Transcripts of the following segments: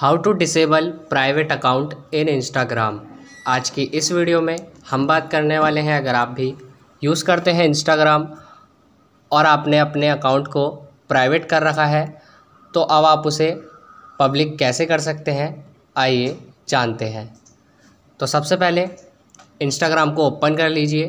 how to disable private account in Instagram आज की इस वीडियो में हम बात करने वाले हैं अगर आप भी यूज़ करते हैं इंस्टाग्राम और आपने अपने अकाउंट को प्राइवेट कर रखा है तो अब आप उसे पब्लिक कैसे कर सकते हैं आइए जानते हैं तो सबसे पहले इंस्टाग्राम को ओपन कर लीजिए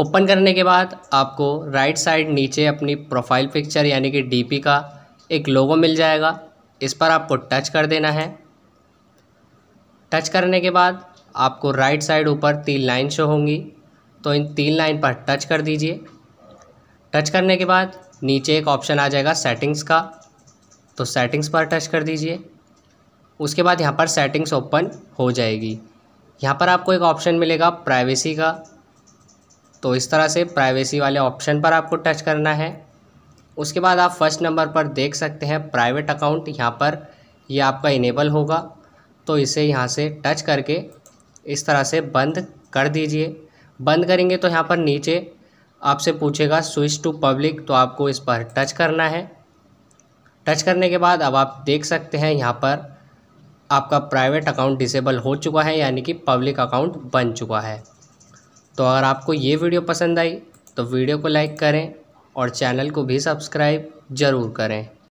ओपन करने के बाद आपको राइट साइड नीचे अपनी प्रोफाइल पिक्चर यानी कि डीपी का एक लोगो मिल जाएगा इस पर आपको टच कर देना है टच करने के बाद आपको राइट साइड ऊपर तीन लाइन शो होंगी तो इन तीन लाइन पर टच कर दीजिए टच करने के बाद नीचे एक ऑप्शन आ जाएगा सेटिंग्स का तो सेटिंग्स पर टच कर दीजिए उसके बाद यहाँ पर सेटिंग्स ओपन हो जाएगी यहाँ पर आपको एक ऑप्शन मिलेगा प्राइवेसी का तो इस तरह से प्राइवेसी वाले ऑप्शन पर आपको टच करना है उसके बाद आप फर्स्ट नंबर पर देख सकते हैं प्राइवेट अकाउंट यहाँ पर ये यह आपका इनेबल होगा तो इसे यहाँ से टच करके इस तरह से बंद कर दीजिए बंद करेंगे तो यहाँ पर नीचे आपसे पूछेगा स्विच टू पब्लिक तो आपको इस पर टच करना है टच करने के बाद अब आप देख सकते हैं यहाँ पर आपका प्राइवेट अकाउंट डिसेबल हो चुका है यानी कि पब्लिक अकाउंट बन चुका है तो अगर आपको ये वीडियो पसंद आई तो वीडियो को लाइक करें और चैनल को भी सब्सक्राइब ज़रूर करें